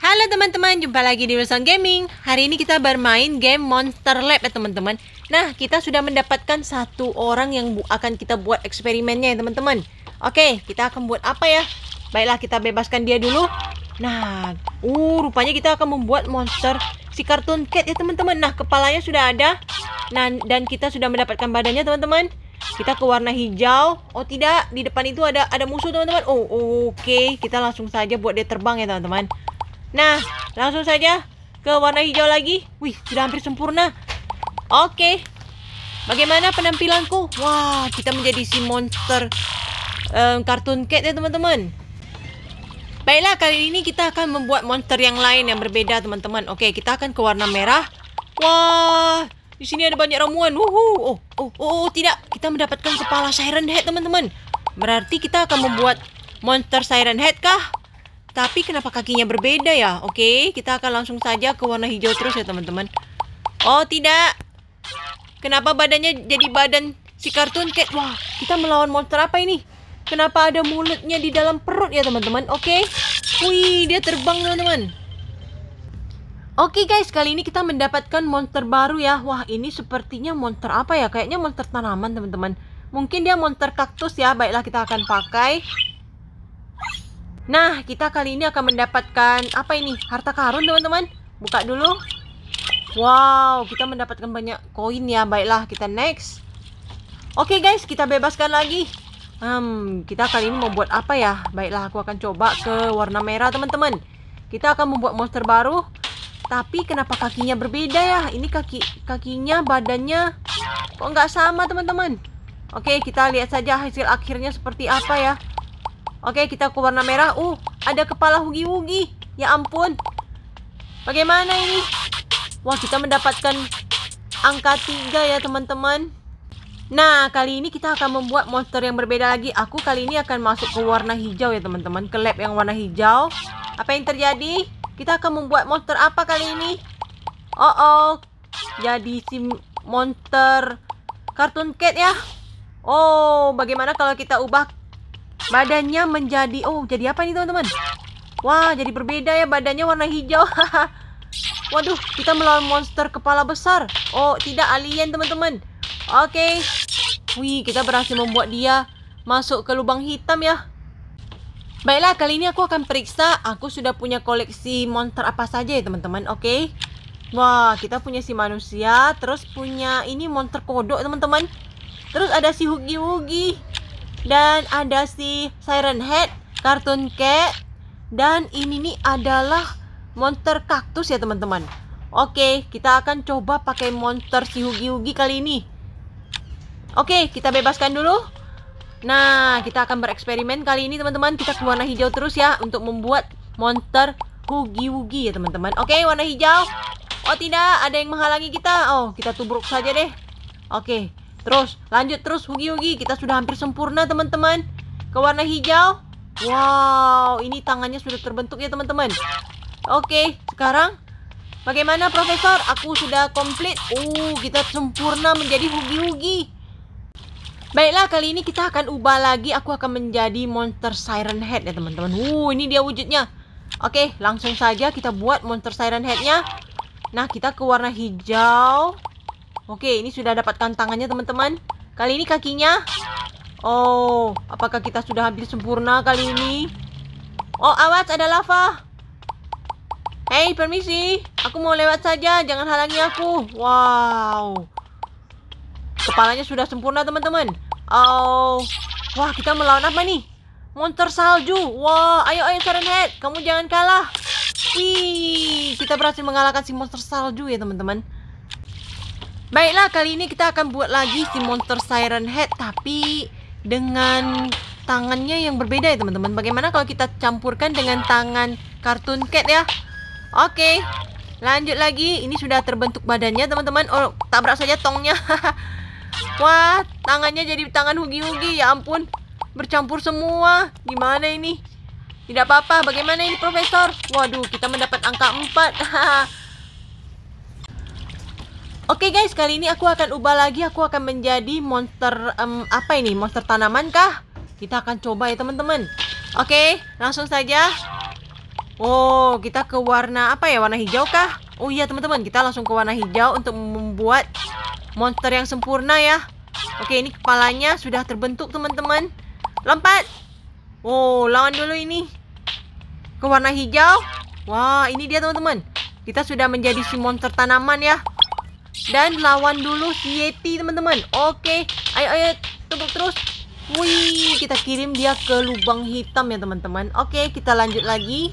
Halo teman-teman, jumpa lagi di Wilson Gaming Hari ini kita bermain game Monster Lab ya teman-teman Nah, kita sudah mendapatkan satu orang yang akan kita buat eksperimennya ya teman-teman Oke, kita akan buat apa ya? Baiklah, kita bebaskan dia dulu Nah, uh, rupanya kita akan membuat monster si kartun cat ya teman-teman Nah, kepalanya sudah ada Nah, dan kita sudah mendapatkan badannya teman-teman kita ke warna hijau oh tidak di depan itu ada ada musuh teman-teman oh oke okay. kita langsung saja buat dia terbang ya teman-teman Nah, langsung saja ke warna hijau lagi. Wih, sudah hampir sempurna. Oke. Bagaimana penampilanku? Wah, kita menjadi si monster um, kartun cat ya, teman-teman. Baiklah, kali ini kita akan membuat monster yang lain yang berbeda, teman-teman. Oke, kita akan ke warna merah. Wah, di sini ada banyak ramuan. Wuhu. Oh, oh, oh, oh, tidak. Kita mendapatkan kepala Siren Head, teman-teman. Berarti kita akan membuat monster Siren Head kah? Tapi kenapa kakinya berbeda ya? Oke, kita akan langsung saja ke warna hijau terus ya teman-teman. Oh tidak. Kenapa badannya jadi badan si kartun cat? Wah, kita melawan monster apa ini? Kenapa ada mulutnya di dalam perut ya teman-teman? Oke. Wih, dia terbang teman-teman. Oke guys, kali ini kita mendapatkan monster baru ya. Wah, ini sepertinya monster apa ya? Kayaknya monster tanaman teman-teman. Mungkin dia monster kaktus ya. Baiklah, kita akan pakai. Nah, kita kali ini akan mendapatkan apa ini? Harta karun, teman-teman. Buka dulu. Wow, kita mendapatkan banyak koin ya. Baiklah, kita next. Oke, okay, guys, kita bebaskan lagi. Hmm, kita kali ini mau buat apa ya? Baiklah, aku akan coba ke warna merah, teman-teman. Kita akan membuat monster baru. Tapi kenapa kakinya berbeda ya? Ini kaki kakinya, badannya kok nggak sama, teman-teman? Oke, kita lihat saja hasil akhirnya seperti apa ya. Oke, kita ke warna merah. Uh, ada kepala hugi-hugi. Ya ampun. Bagaimana ini? Wah, kita mendapatkan angka 3 ya, teman-teman. Nah, kali ini kita akan membuat monster yang berbeda lagi. Aku kali ini akan masuk ke warna hijau ya, teman-teman. Ke lab yang warna hijau. Apa yang terjadi? Kita akan membuat monster apa kali ini? Oh, oh. Jadi si monster kartun cat ya. Oh, bagaimana kalau kita ubah Badannya menjadi Oh jadi apa ini teman-teman Wah jadi berbeda ya badannya warna hijau Waduh kita melawan monster kepala besar Oh tidak alien teman-teman Oke okay. Wih kita berhasil membuat dia Masuk ke lubang hitam ya Baiklah kali ini aku akan periksa Aku sudah punya koleksi monster apa saja ya teman-teman Oke okay. Wah, kita punya si manusia, terus punya ini monster kodok, teman-teman. Terus ada si Hugi-Hugi dan ada si Siren Head, Cartoon Cat, dan ini nih adalah monster kaktus ya teman-teman. Oke, kita akan coba pakai monster si Hugi-Hugi kali ini. Oke, kita bebaskan dulu. Nah, kita akan bereksperimen kali ini teman-teman. Kita ke warna hijau terus ya untuk membuat monster Hugi-Hugi ya teman-teman. Oke, warna hijau. Oh tidak, ada yang menghalangi kita. Oh, kita tubruk saja deh. Oke, Terus, lanjut terus Hugi-Hugi. Kita sudah hampir sempurna, teman-teman. Ke warna hijau. Wow, ini tangannya sudah terbentuk ya, teman-teman. Oke, sekarang bagaimana, Profesor? Aku sudah komplit. Uh, kita sempurna menjadi Hugi-Hugi. Baiklah, kali ini kita akan ubah lagi. Aku akan menjadi monster Siren Head ya, teman-teman. Uh, ini dia wujudnya. Oke, langsung saja kita buat monster Siren Head-nya. Nah, kita ke warna hijau. Oke, ini sudah dapatkan tangannya teman-teman. Kali ini kakinya. Oh, apakah kita sudah hampir sempurna kali ini? Oh, awas ada lava. Hei, permisi. Aku mau lewat saja, jangan halangi aku. Wow. Kepalanya sudah sempurna, teman-teman. Oh. Wah, kita melawan apa nih? Monster salju. Wah, wow. ayo ayo Head, kamu jangan kalah. Wih, kita berhasil mengalahkan si monster salju ya, teman-teman. Baiklah, kali ini kita akan buat lagi si monster Siren Head tapi dengan tangannya yang berbeda ya, teman-teman. Bagaimana kalau kita campurkan dengan tangan kartun cat ya? Oke. Lanjut lagi. Ini sudah terbentuk badannya, teman-teman. Oh, tabrak saja tongnya. Wah, tangannya jadi tangan hugi-hugi. Ya ampun. Bercampur semua. Gimana ini? Tidak apa-apa. Bagaimana ini, Profesor? Waduh, kita mendapat angka 4. Oke okay guys, kali ini aku akan ubah lagi. Aku akan menjadi monster um, apa ini? Monster tanaman kah? Kita akan coba ya teman-teman. Oke, okay, langsung saja. Oh, kita ke warna apa ya? Warna hijau kah? Oh iya teman-teman, kita langsung ke warna hijau untuk membuat monster yang sempurna ya. Oke, ini kepalanya sudah terbentuk teman-teman. Lompat. Oh, lawan dulu ini. Ke warna hijau. Wah, ini dia teman-teman. Kita sudah menjadi si monster tanaman ya. Dan lawan dulu si Yeti teman-teman Oke Ayo ayo tepuk terus Wih kita kirim dia ke lubang hitam ya teman-teman Oke kita lanjut lagi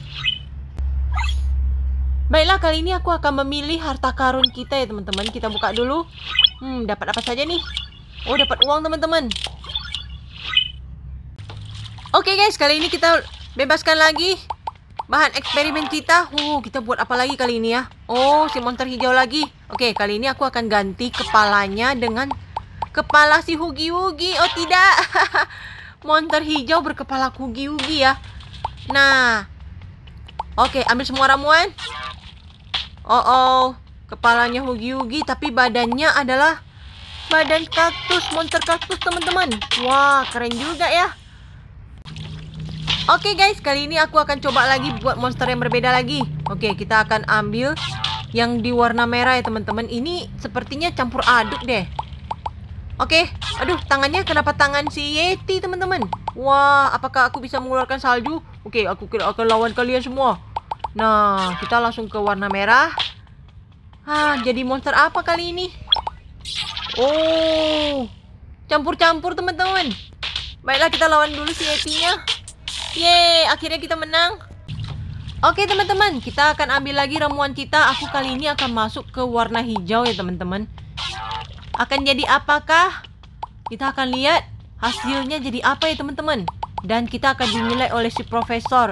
Baiklah kali ini aku akan memilih harta karun kita ya teman-teman Kita buka dulu Hmm dapat apa saja nih Oh dapat uang teman-teman Oke guys kali ini kita bebaskan lagi Bahan eksperimen kita. Uh, kita buat apa lagi kali ini ya? Oh, si monster hijau lagi. Oke, okay, kali ini aku akan ganti kepalanya dengan kepala si Hugi-Hugi. Oh, tidak. monster hijau berkepala Hugi-Hugi ya. Nah. Oke, okay, ambil semua ramuan. Oh, oh. Kepalanya Hugi-Hugi tapi badannya adalah badan kaktus, monster kaktus, teman-teman. Wah, keren juga ya. Oke okay, guys, kali ini aku akan coba lagi buat monster yang berbeda lagi. Oke, okay, kita akan ambil yang di warna merah ya teman-teman. Ini sepertinya campur aduk deh. Oke, okay. aduh tangannya kenapa tangan si Yeti teman-teman? Wah, apakah aku bisa mengeluarkan salju? Oke, aku kira akan lawan kalian semua. Nah, kita langsung ke warna merah. Ah, jadi monster apa kali ini? Oh, campur-campur teman-teman. Baiklah kita lawan dulu si Yetinya. Yeay, akhirnya kita menang. Oke teman-teman, kita akan ambil lagi ramuan kita. Aku kali ini akan masuk ke warna hijau ya teman-teman. Akan jadi apakah? Kita akan lihat hasilnya jadi apa ya teman-teman. Dan kita akan dinilai oleh si profesor.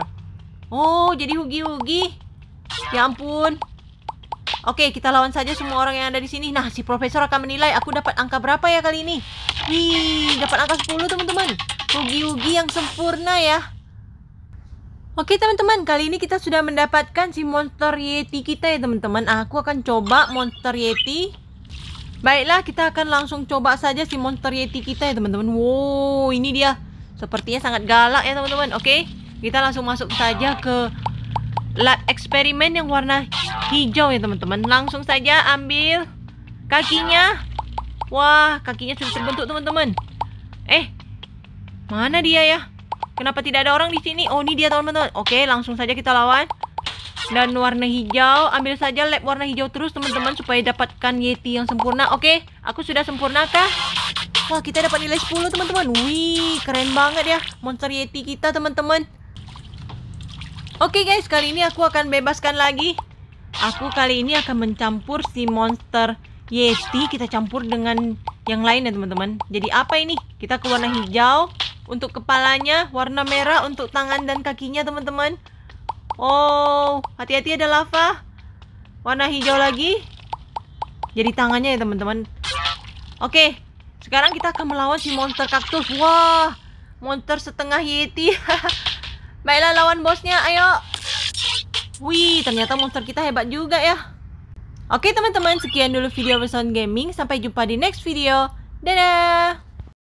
Oh, jadi hugi-hugi. Ya ampun. Oke, kita lawan saja semua orang yang ada di sini. Nah, si profesor akan menilai aku dapat angka berapa ya kali ini. Wih, dapat angka 10 teman-teman. Hugi-hugi yang sempurna ya. Oke teman-teman, kali ini kita sudah mendapatkan si monster yeti kita ya teman-teman Aku akan coba monster yeti Baiklah, kita akan langsung coba saja si monster yeti kita ya teman-teman Wow, ini dia Sepertinya sangat galak ya teman-teman Oke, kita langsung masuk saja ke lab eksperimen yang warna hijau ya teman-teman Langsung saja ambil kakinya Wah, kakinya sudah terbentuk teman-teman Eh, mana dia ya? Kenapa tidak ada orang di sini? Oh, ini dia teman-teman. Oke, langsung saja kita lawan. Dan warna hijau, ambil saja lab warna hijau terus teman-teman supaya dapatkan Yeti yang sempurna. Oke, aku sudah sempurna kah? Wah, kita dapat nilai 10 teman-teman. Wih, keren banget ya monster Yeti kita teman-teman. Oke guys, kali ini aku akan bebaskan lagi. Aku kali ini akan mencampur si monster Yeti kita campur dengan yang lain ya teman-teman. Jadi apa ini? Kita ke warna hijau untuk kepalanya, warna merah untuk tangan dan kakinya, teman-teman. Oh, hati-hati ada ya, lava. Warna hijau lagi. Jadi tangannya ya, teman-teman. Oke, sekarang kita akan melawan si monster kaktus. Wah, monster setengah yeti. Baiklah lawan bosnya, ayo. Wih, ternyata monster kita hebat juga ya. Oke teman-teman, sekian dulu video Beson Gaming. Sampai jumpa di next video. Dadah!